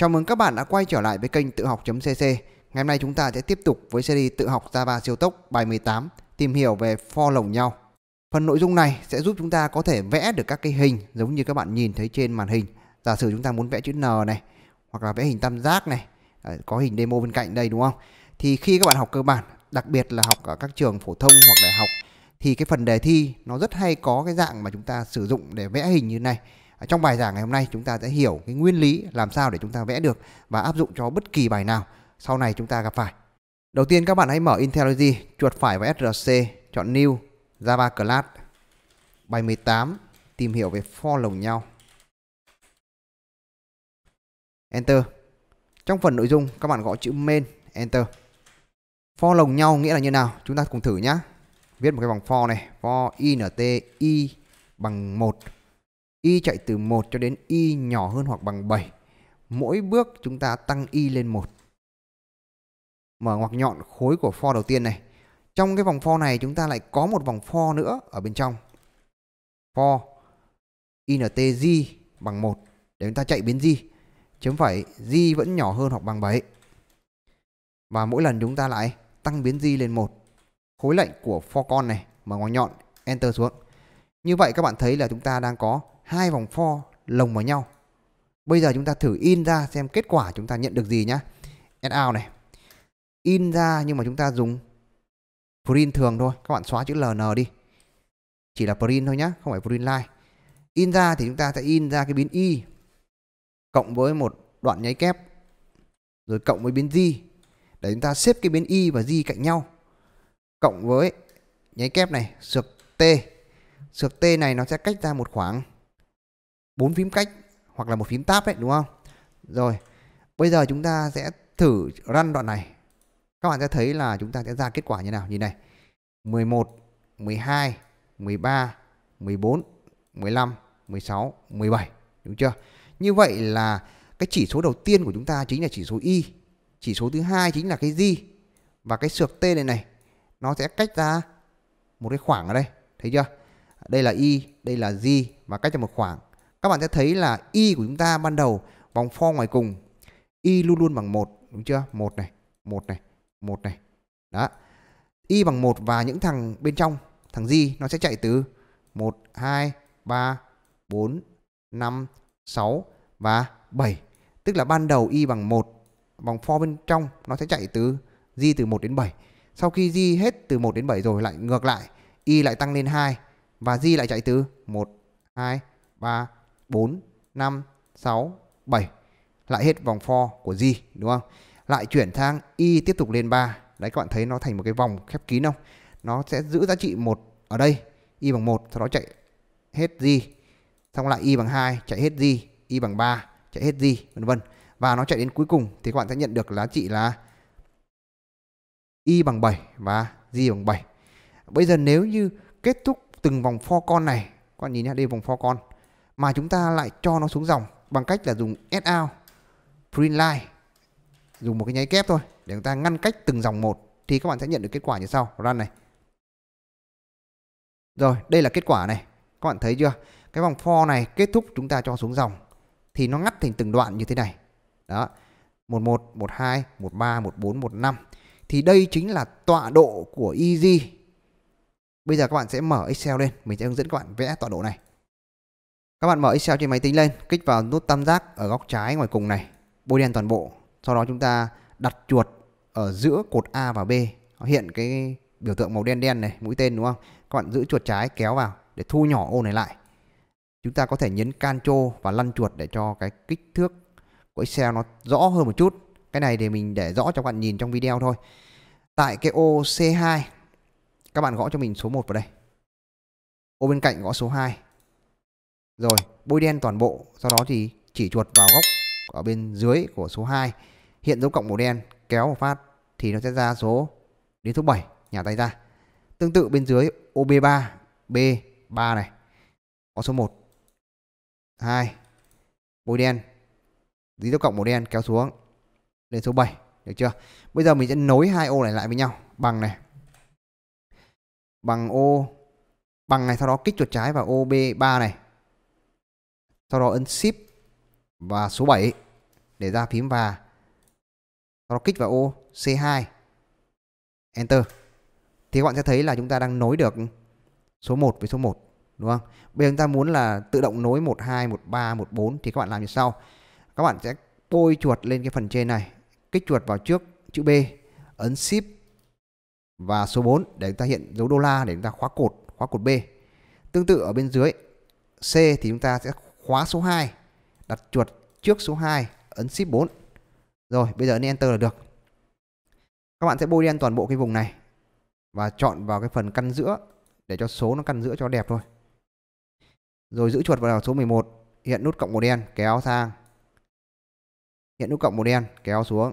Chào mừng các bạn đã quay trở lại với kênh tự học.cc Ngày hôm nay chúng ta sẽ tiếp tục với series tự học Java siêu tốc bài 18 Tìm hiểu về for lồng nhau Phần nội dung này sẽ giúp chúng ta có thể vẽ được các cái hình giống như các bạn nhìn thấy trên màn hình Giả sử chúng ta muốn vẽ chữ N này hoặc là vẽ hình tam giác này à, Có hình demo bên cạnh đây đúng không? Thì khi các bạn học cơ bản đặc biệt là học ở các trường phổ thông hoặc đại học thì cái phần đề thi nó rất hay có cái dạng mà chúng ta sử dụng để vẽ hình như này trong bài giảng ngày hôm nay chúng ta sẽ hiểu cái nguyên lý làm sao để chúng ta vẽ được và áp dụng cho bất kỳ bài nào sau này chúng ta gặp phải. Đầu tiên các bạn hãy mở IntelliJ, chuột phải vào src, chọn New, Java Class. Bài 18, tìm hiểu về for lồng nhau. Enter. Trong phần nội dung các bạn gõ chữ main, Enter. For lồng nhau nghĩa là như nào? Chúng ta cùng thử nhé. Viết một cái vòng for này, for int i bằng 1 Y chạy từ 1 cho đến Y nhỏ hơn hoặc bằng 7. Mỗi bước chúng ta tăng Y lên 1. Mở ngoặc nhọn khối của for đầu tiên này. Trong cái vòng for này chúng ta lại có một vòng for nữa ở bên trong. For INTJ bằng 1 để chúng ta chạy biến J. Chấm phẩy J vẫn nhỏ hơn hoặc bằng 7. Và mỗi lần chúng ta lại tăng biến J lên 1. Khối lệnh của for con này mở ngoặc nhọn enter xuống. Như vậy các bạn thấy là chúng ta đang có hai vòng for lồng vào nhau bây giờ chúng ta thử in ra xem kết quả chúng ta nhận được gì nhá add out này in ra nhưng mà chúng ta dùng print thường thôi các bạn xóa chữ ln đi chỉ là print thôi nhá không phải print line in ra thì chúng ta sẽ in ra cái biến y cộng với một đoạn nháy kép rồi cộng với biến di để chúng ta xếp cái biến y và di cạnh nhau cộng với nháy kép này sược t sược t này nó sẽ cách ra một khoảng bốn phím cách hoặc là một phím tab ấy đúng không? Rồi, bây giờ chúng ta sẽ thử run đoạn này. Các bạn sẽ thấy là chúng ta sẽ ra kết quả như nào. Nhìn này. 11, 12, 13, 14, 15, 16, 17. Đúng chưa? Như vậy là cái chỉ số đầu tiên của chúng ta chính là chỉ số Y. Chỉ số thứ hai chính là cái G. Và cái sược T này này. Nó sẽ cách ra một cái khoảng ở đây. Thấy chưa? Đây là Y, đây là z và cách ra một khoảng các bạn sẽ thấy là y của chúng ta ban đầu vòng for ngoài cùng y luôn luôn bằng một đúng chưa một này một này một này đó y bằng một và những thằng bên trong thằng gì nó sẽ chạy từ 1 2 3 4 5 6 và 7 tức là ban đầu y bằng 1 vòng for bên trong nó sẽ chạy từ di từ 1 đến 7 sau khi di hết từ 1 đến 7 rồi lại ngược lại y lại tăng lên 2 và di lại chạy từ 1 2 3 4, 5, 6, 7. Lại hết vòng for của gì đúng không? Lại chuyển sang Y tiếp tục lên 3. Đấy các bạn thấy nó thành một cái vòng khép kín không? Nó sẽ giữ giá trị một ở đây. Y bằng 1 sau đó chạy hết gì Xong lại Y bằng 2 chạy hết gì Y bằng 3 chạy hết gì vân vân. Và nó chạy đến cuối cùng thì các bạn sẽ nhận được giá trị là Y bằng 7 và G bằng 7. Bây giờ nếu như kết thúc từng vòng for con này, các bạn nhìn nhé, đây vòng for con mà chúng ta lại cho nó xuống dòng bằng cách là dùng S out print line dùng một cái nháy kép thôi để chúng ta ngăn cách từng dòng một thì các bạn sẽ nhận được kết quả như sau run này rồi đây là kết quả này các bạn thấy chưa cái vòng for này kết thúc chúng ta cho xuống dòng thì nó ngắt thành từng đoạn như thế này đó 11 12 13 14 15 thì đây chính là tọa độ của Easy bây giờ các bạn sẽ mở Excel lên mình sẽ hướng dẫn các bạn vẽ tọa độ này các bạn mở Excel trên máy tính lên, kích vào nút tam giác ở góc trái ngoài cùng này, bôi đen toàn bộ. Sau đó chúng ta đặt chuột ở giữa cột A và B. Nó hiện cái biểu tượng màu đen đen này, mũi tên đúng không? Các bạn giữ chuột trái kéo vào để thu nhỏ ô này lại. Chúng ta có thể nhấn Ctrl và lăn chuột để cho cái kích thước của Excel nó rõ hơn một chút. Cái này để mình để rõ cho các bạn nhìn trong video thôi. Tại cái ô C2, các bạn gõ cho mình số 1 vào đây. Ô bên cạnh gõ số 2 rồi, bôi đen toàn bộ, sau đó thì chỉ chuột vào góc ở bên dưới của số 2. Hiện dấu cộng màu đen, kéo một phát thì nó sẽ ra số đến số 7, nhả tay ra. Tương tự bên dưới OB3, B3 này. Có số 1 2 bôi đen. Dí dấu cộng màu đen kéo xuống lên số 7, được chưa? Bây giờ mình sẽ nối hai ô này lại với nhau bằng này. Bằng ô bằng này sau đó kích chuột trái vào B 3 này sau đó ấn Shift và số 7 để ra phím và sau đó kích vào ô C2 Enter thì các bạn sẽ thấy là chúng ta đang nối được số 1 với số 1 đúng không? Bây giờ chúng ta muốn là tự động nối 1 2 1 3 1 4 thì các bạn làm như sau. Các bạn sẽ bôi chuột lên cái phần trên này, kích chuột vào trước chữ B, ấn Shift và số 4 để chúng ta hiện dấu đô la để chúng ta khóa cột, khóa cột B. Tương tự ở bên dưới C thì chúng ta sẽ khóa số 2 đặt chuột trước số 2 ấn shift 4 rồi bây giờ ấn enter là được các bạn sẽ bôi đen toàn bộ cái vùng này và chọn vào cái phần căn giữa để cho số nó căn giữa cho đẹp thôi rồi giữ chuột vào số 11 hiện nút cộng màu đen kéo sang hiện nút cộng màu đen kéo xuống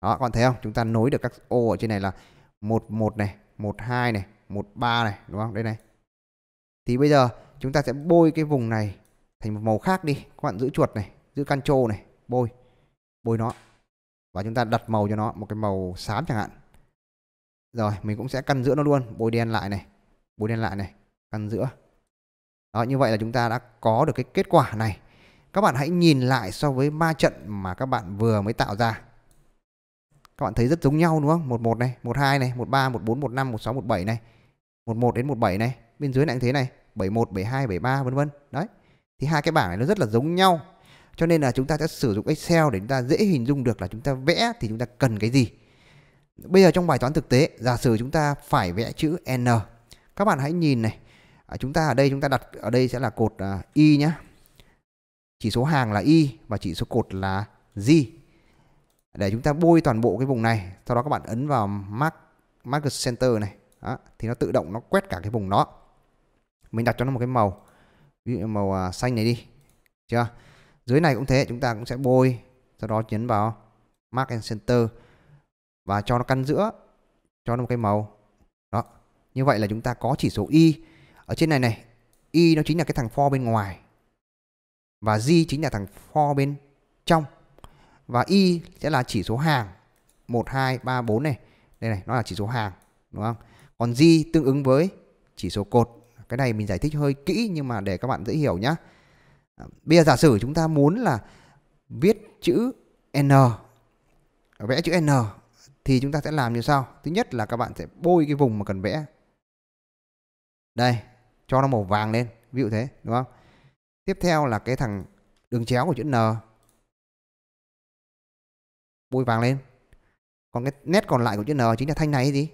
đó các bạn thấy không chúng ta nối được các ô ở trên này là 11 này 12 này 13 này đúng không đây này thì bây giờ chúng ta sẽ bôi cái vùng này thành một màu khác đi các bạn giữ chuột này giữ Ctrl này bôi bôi nó và chúng ta đặt màu cho nó một cái màu xám chẳng hạn rồi mình cũng sẽ căn giữa nó luôn bôi đen lại này bôi đen lại này căn giữa đó như vậy là chúng ta đã có được cái kết quả này các bạn hãy nhìn lại so với ma trận mà các bạn vừa mới tạo ra các bạn thấy rất giống nhau đúng không 11 này 12 này 13 14 15 16 17 này 11 đến 17 này bên dưới lại như thế này 71, 72, 73 vân vân. Đấy. Thì hai cái bảng này nó rất là giống nhau. Cho nên là chúng ta sẽ sử dụng Excel để chúng ta dễ hình dung được là chúng ta vẽ thì chúng ta cần cái gì. Bây giờ trong bài toán thực tế, giả sử chúng ta phải vẽ chữ N. Các bạn hãy nhìn này. À, chúng ta ở đây chúng ta đặt ở đây sẽ là cột à, Y nhá. Chỉ số hàng là Y và chỉ số cột là Z Để chúng ta bôi toàn bộ cái vùng này, sau đó các bạn ấn vào mark marker center này. Đó, thì nó tự động nó quét cả cái vùng đó mình đặt cho nó một cái màu ví dụ màu à, xanh này đi chưa dưới này cũng thế chúng ta cũng sẽ bôi sau đó nhấn vào mark and center và cho nó căn giữa cho nó một cái màu đó như vậy là chúng ta có chỉ số y ở trên này này y nó chính là cái thằng for bên ngoài và g chính là thằng for bên trong và y sẽ là chỉ số hàng 1 2 3 4 này đây này nó là chỉ số hàng đúng không còn g tương ứng với chỉ số cột cái này mình giải thích hơi kỹ nhưng mà để các bạn dễ hiểu nhá. À, bây giờ giả sử chúng ta muốn là viết chữ n vẽ chữ n thì chúng ta sẽ làm như sau thứ nhất là các bạn sẽ bôi cái vùng mà cần vẽ đây cho nó màu vàng lên ví dụ thế đúng không tiếp theo là cái thằng đường chéo của chữ n bôi vàng lên còn cái nét còn lại của chữ n chính là thanh này gì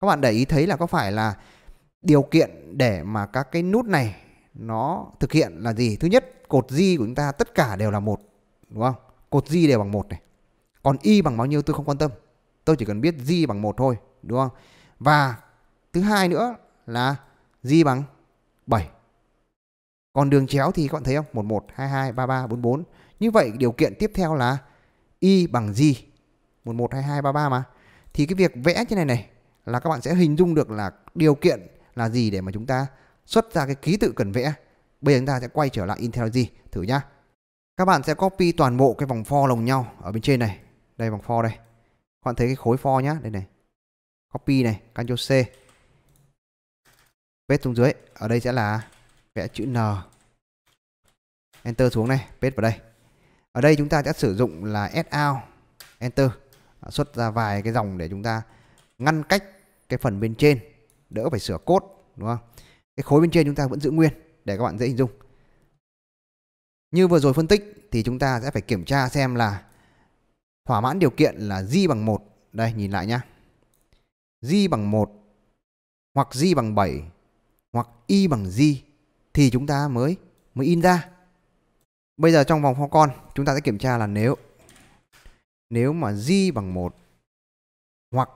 các bạn để ý thấy là có phải là điều kiện để mà các cái nút này nó thực hiện là gì thứ nhất cột di của chúng ta tất cả đều là một đúng không cột di đều bằng một này còn y bằng bao nhiêu tôi không quan tâm tôi chỉ cần biết di bằng một thôi đúng không và thứ hai nữa là di bằng 7 còn đường chéo thì các bạn thấy không 11 22 33 44 như vậy điều kiện tiếp theo là y bằng di 11 22 33 mà thì cái việc vẽ trên này này là các bạn sẽ hình dung được là điều kiện là gì để mà chúng ta xuất ra cái ký tự cần vẽ. Bây giờ chúng ta sẽ quay trở lại IntelliJ thử nhá. Các bạn sẽ copy toàn bộ cái vòng for lồng nhau ở bên trên này. Đây vòng for đây. Các bạn thấy cái khối for nhá, đây này. Copy này, Ctrl C. Paste xuống dưới. Ở đây sẽ là vẽ chữ N. Enter xuống này, paste vào đây. Ở đây chúng ta sẽ sử dụng là SOUT Enter xuất ra vài cái dòng để chúng ta ngăn cách cái phần bên trên đỡ phải sửa cốt đúng không cái khối bên trên chúng ta vẫn giữ nguyên để các bạn dễ hình dung như vừa rồi phân tích thì chúng ta sẽ phải kiểm tra xem là thỏa mãn điều kiện là J bằng 1 đây nhìn lại nhá J bằng 1 hoặc J bằng 7 hoặc Y bằng J thì chúng ta mới mới in ra bây giờ trong vòng hoa con chúng ta sẽ kiểm tra là nếu nếu mà J bằng 1 hoặc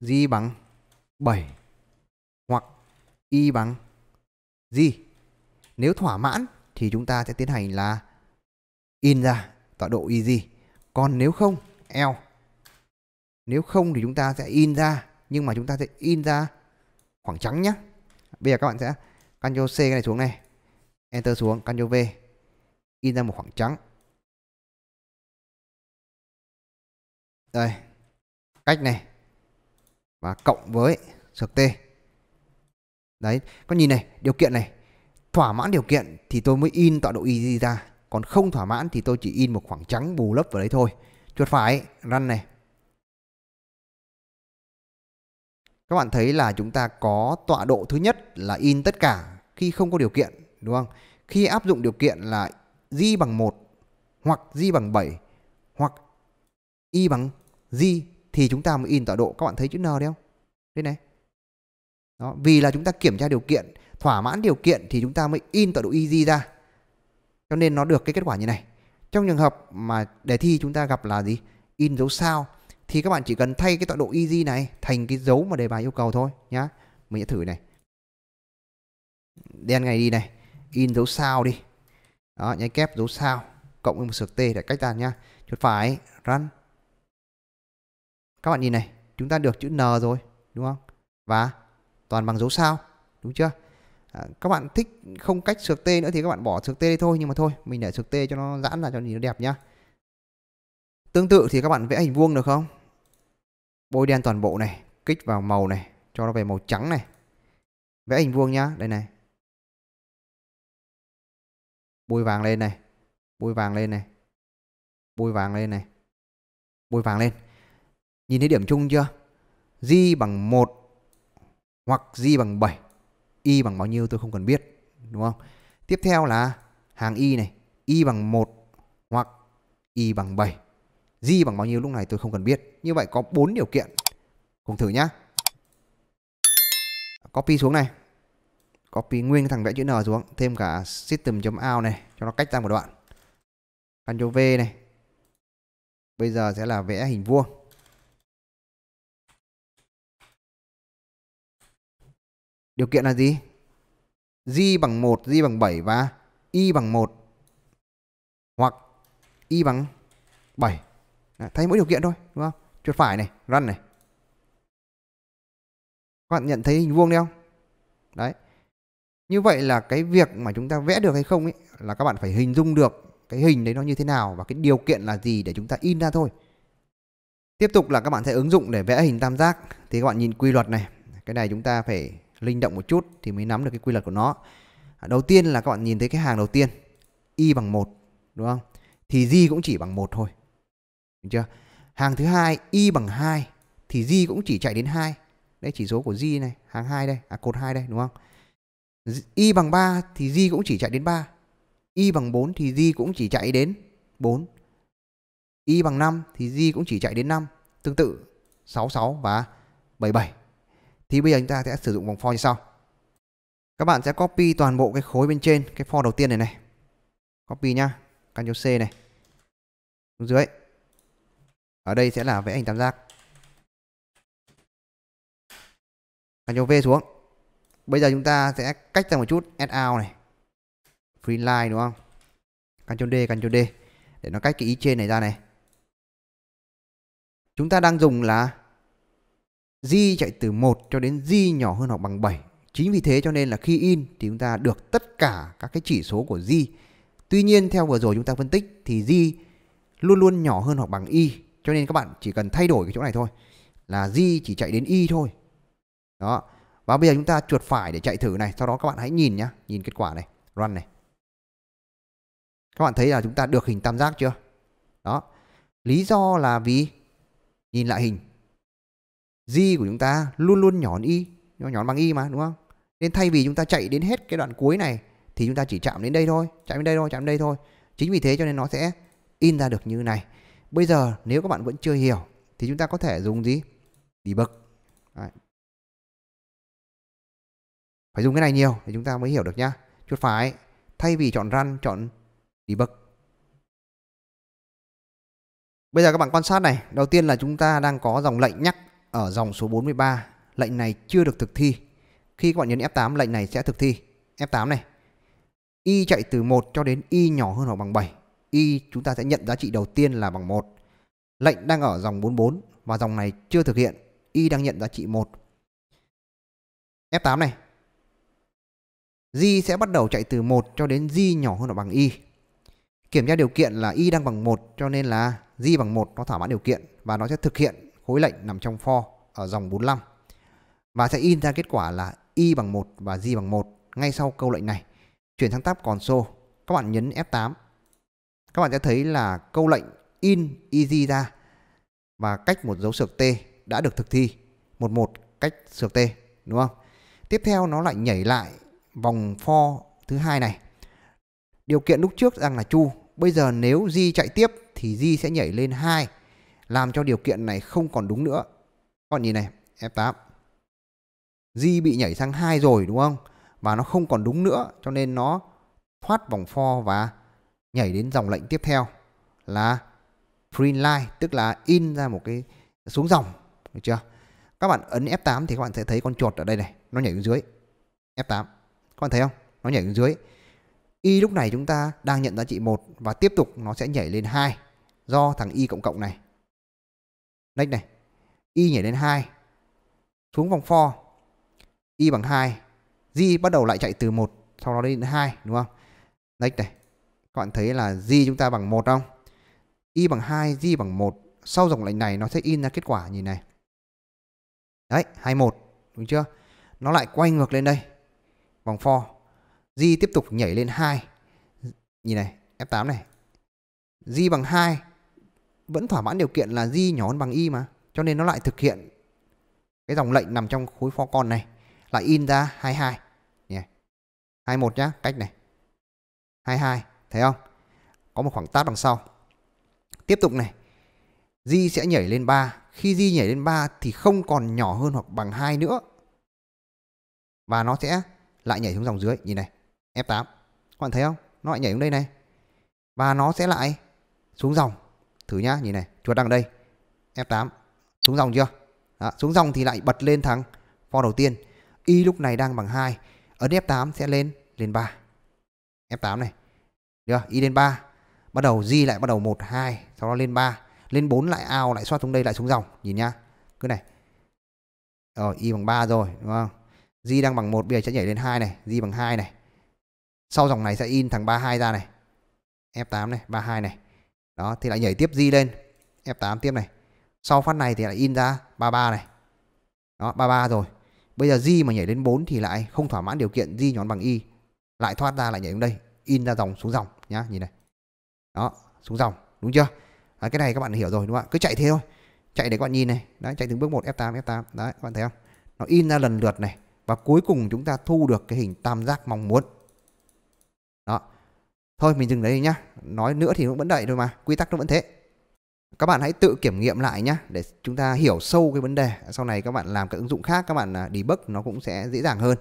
J bằng 7 y bằng gì Nếu thỏa mãn thì chúng ta sẽ tiến hành là in ra tọa độ y gì Còn nếu không L Nếu không thì chúng ta sẽ in ra Nhưng mà chúng ta sẽ in ra khoảng trắng nhé Bây giờ các bạn sẽ Ctrl C cái này xuống này Enter xuống Ctrl V In ra một khoảng trắng Đây Cách này Và cộng với sược T Đấy, con nhìn này, điều kiện này, thỏa mãn điều kiện thì tôi mới in tọa độ easy ra. Còn không thỏa mãn thì tôi chỉ in một khoảng trắng bù lấp vào đấy thôi. Chuột phải, run này. Các bạn thấy là chúng ta có tọa độ thứ nhất là in tất cả khi không có điều kiện, đúng không? Khi áp dụng điều kiện là z bằng 1 hoặc z bằng 7 hoặc y bằng z thì chúng ta mới in tọa độ. Các bạn thấy chữ N đấy không? Đây này. Đó, vì là chúng ta kiểm tra điều kiện, thỏa mãn điều kiện thì chúng ta mới in tọa độ EZ ra. Cho nên nó được cái kết quả như này. Trong trường hợp mà đề thi chúng ta gặp là gì? In dấu sao thì các bạn chỉ cần thay cái tọa độ EZ này thành cái dấu mà đề bài yêu cầu thôi nhá. Mình sẽ thử này. Đen này đi này, in dấu sao đi. Đó, nháy kép dấu sao cộng với một sược T để cách ra nhá. Chuột phải run. Các bạn nhìn này, chúng ta được chữ N rồi, đúng không? Và toàn bằng dấu sao đúng chưa à, các bạn thích không cách sược t nữa thì các bạn bỏ sược t đi thôi nhưng mà thôi mình để sược t cho nó giãn ra cho nhìn nó đẹp nhá tương tự thì các bạn vẽ hình vuông được không bôi đen toàn bộ này kích vào màu này cho nó về màu trắng này vẽ hình vuông nhá đây này bôi vàng lên này bôi vàng lên này bôi vàng lên này bôi vàng lên nhìn thấy điểm chung chưa g bằng một hoặc z bằng 7 Y bằng bao nhiêu tôi không cần biết đúng không? Tiếp theo là hàng Y này Y bằng 1 hoặc Y bằng 7 z bằng bao nhiêu lúc này tôi không cần biết Như vậy có 4 điều kiện Cùng thử nhá Copy xuống này Copy nguyên thằng vẽ chữ N xuống Thêm cả system.out này Cho nó cách ra một đoạn Ctrl V này Bây giờ sẽ là vẽ hình vuông Điều kiện là gì? J bằng 1, J bằng 7 và Y bằng 1 hoặc Y bằng 7. À, thay mỗi điều kiện thôi, đúng không? Chuột phải này, run này. Các bạn nhận thấy hình vuông đấy không? Đấy. Như vậy là cái việc mà chúng ta vẽ được hay không ấy là các bạn phải hình dung được cái hình đấy nó như thế nào và cái điều kiện là gì để chúng ta in ra thôi. Tiếp tục là các bạn sẽ ứng dụng để vẽ hình tam giác thì các bạn nhìn quy luật này, cái này chúng ta phải linh động một chút thì mới nắm được cái quy luật của nó à, đầu tiên là các bạn nhìn thấy cái hàng đầu tiên y bằng một đúng không thì g cũng chỉ bằng một thôi đúng chưa hàng thứ hai y bằng hai, thì g cũng chỉ chạy đến hai, đây chỉ số của g này hàng hai đây à cột hai đây đúng không y bằng 3 thì g cũng chỉ chạy đến 3 y bằng 4 thì g cũng chỉ chạy đến 4 y bằng 5 thì g cũng chỉ chạy đến 5 tương tự 66 và 77 thì bây giờ chúng ta sẽ sử dụng vòng for như sau các bạn sẽ copy toàn bộ cái khối bên trên cái for đầu tiên này này copy nhá Ctrl C này xuống dưới ở đây sẽ là vẽ hình tam giác Ctrl V xuống bây giờ chúng ta sẽ cách ra một chút add out này free line đúng không Ctrl D Ctrl D để nó cách cái ý trên này ra này chúng ta đang dùng là Z chạy từ 1 cho đến Z nhỏ hơn hoặc bằng 7. Chính vì thế cho nên là khi in thì chúng ta được tất cả các cái chỉ số của Z. Tuy nhiên theo vừa rồi chúng ta phân tích thì Z luôn luôn nhỏ hơn hoặc bằng Y. Cho nên các bạn chỉ cần thay đổi cái chỗ này thôi. Là Z chỉ chạy đến Y thôi. Đó. Và bây giờ chúng ta chuột phải để chạy thử này. Sau đó các bạn hãy nhìn nhá. Nhìn kết quả này. Run này. Các bạn thấy là chúng ta được hình tam giác chưa? Đó. Lý do là vì nhìn lại hình G của chúng ta luôn luôn nhỏ Y Nó nhỏ bằng Y mà đúng không Nên thay vì chúng ta chạy đến hết cái đoạn cuối này Thì chúng ta chỉ chạm đến đây thôi Chạm đến đây thôi, chạm đến đây thôi Chính vì thế cho nên nó sẽ in ra được như này Bây giờ nếu các bạn vẫn chưa hiểu Thì chúng ta có thể dùng gì Debug Đấy. Phải dùng cái này nhiều thì chúng ta mới hiểu được nhá Chuột phải Thay vì chọn run chọn debug Bây giờ các bạn quan sát này, đầu tiên là chúng ta đang có dòng lệnh nhắc ở dòng số 43, lệnh này chưa được thực thi. Khi các bạn nhấn F8, lệnh này sẽ thực thi. F8 này. Y chạy từ 1 cho đến Y nhỏ hơn hoặc bằng 7. Y chúng ta sẽ nhận giá trị đầu tiên là bằng 1. Lệnh đang ở dòng 44 và dòng này chưa thực hiện. Y đang nhận giá trị 1. F8 này. Di sẽ bắt đầu chạy từ 1 cho đến Di nhỏ hơn hoặc bằng Y. Kiểm tra điều kiện là Y đang bằng 1 cho nên là Di bằng 1 nó thỏa mãn điều kiện và nó sẽ thực hiện hối lệnh nằm trong for ở dòng 45 và sẽ in ra kết quả là y bằng 1 và g bằng 1 ngay sau câu lệnh này. Chuyển sang tab console, các bạn nhấn F8. Các bạn sẽ thấy là câu lệnh in y easy ra và cách một dấu sược T đã được thực thi. 11 cách sược T, đúng không? Tiếp theo nó lại nhảy lại vòng for thứ hai này. Điều kiện lúc trước rằng là chu, bây giờ nếu G chạy tiếp thì G sẽ nhảy lên 2 làm cho điều kiện này không còn đúng nữa. Các bạn nhìn này, F8. G bị nhảy sang 2 rồi đúng không? Và nó không còn đúng nữa cho nên nó thoát vòng for và nhảy đến dòng lệnh tiếp theo là print line tức là in ra một cái xuống dòng được chưa? Các bạn ấn F8 thì các bạn sẽ thấy con chuột ở đây này, nó nhảy xuống dưới. F8. Các bạn thấy không? Nó nhảy xuống dưới. Y lúc này chúng ta đang nhận giá trị 1 và tiếp tục nó sẽ nhảy lên 2 do thằng Y cộng cộng này Next này. Y nhảy lên 2. Xuống vòng for. Y bằng 2. z bắt đầu lại chạy từ 1. Sau đó lên 2. Đúng không? Next này. Các bạn thấy là z chúng ta bằng 1 không? Y bằng 2. z bằng 1. Sau dòng lệnh này nó sẽ in ra kết quả nhìn này. Đấy. 21. Đúng chưa? Nó lại quay ngược lên đây. Vòng for. z tiếp tục nhảy lên 2. Nhìn này. F8 này. z bằng 2 vẫn thỏa mãn điều kiện là G nhỏ hơn bằng Y mà. Cho nên nó lại thực hiện cái dòng lệnh nằm trong khối for con này lại in ra 22 nhé. Yeah. 21 nhá, cách này. 22, thấy không? Có một khoảng tát đằng sau. Tiếp tục này. G sẽ nhảy lên 3. Khi G nhảy lên 3 thì không còn nhỏ hơn hoặc bằng 2 nữa. Và nó sẽ lại nhảy xuống dòng dưới, nhìn này. F8. Các bạn thấy không? Nó lại nhảy xuống đây này. Và nó sẽ lại xuống dòng thử nhá nhìn này chuột đang ở đây F8 xuống dòng chưa đó, xuống dòng thì lại bật lên thằng for đầu tiên y lúc này đang bằng 2 ấn F8 sẽ lên lên 3 F8 này được y lên 3 bắt đầu di lại bắt đầu 1 2 sau đó lên 3 lên 4 lại ao lại xoát xuống đây lại xuống dòng nhìn nhá cứ này rồi y bằng 3 rồi đúng không di đang bằng 1 bây giờ sẽ nhảy lên 2 này di bằng 2 này sau dòng này sẽ in thằng 32 ra này F8 này 32 này đó thì lại nhảy tiếp di lên F8 tiếp này sau phát này thì lại in ra 33 này đó 33 rồi bây giờ di mà nhảy đến 4 thì lại không thỏa mãn điều kiện di nhón bằng y lại thoát ra lại nhảy đến đây in ra dòng xuống dòng nhá nhìn này đó xuống dòng đúng chưa à, cái này các bạn hiểu rồi đúng không ạ cứ chạy thế thôi chạy để các bạn nhìn này đấy chạy từng bước một F8 F8 đấy các bạn thấy không nó in ra lần lượt này và cuối cùng chúng ta thu được cái hình tam giác mong muốn đó Thôi mình dừng đấy nhá, nói nữa thì cũng vẫn đậy thôi mà, quy tắc nó vẫn thế. Các bạn hãy tự kiểm nghiệm lại nhá để chúng ta hiểu sâu cái vấn đề. Sau này các bạn làm các ứng dụng khác các bạn à, debug nó cũng sẽ dễ dàng hơn.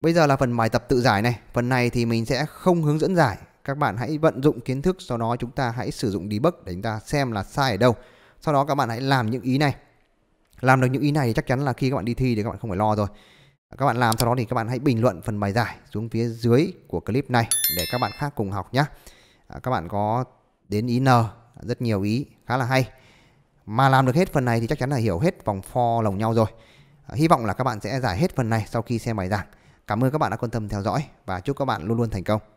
Bây giờ là phần bài tập tự giải này. Phần này thì mình sẽ không hướng dẫn giải. Các bạn hãy vận dụng kiến thức sau đó chúng ta hãy sử dụng debug để chúng ta xem là sai ở đâu. Sau đó các bạn hãy làm những ý này. Làm được những ý này thì chắc chắn là khi các bạn đi thi thì các bạn không phải lo rồi các bạn làm sau đó thì các bạn hãy bình luận phần bài giải xuống phía dưới của clip này để các bạn khác cùng học nhé à, các bạn có đến ý n rất nhiều ý khá là hay mà làm được hết phần này thì chắc chắn là hiểu hết vòng for lồng nhau rồi à, hy vọng là các bạn sẽ giải hết phần này sau khi xem bài giảng cảm ơn các bạn đã quan tâm theo dõi và chúc các bạn luôn luôn thành công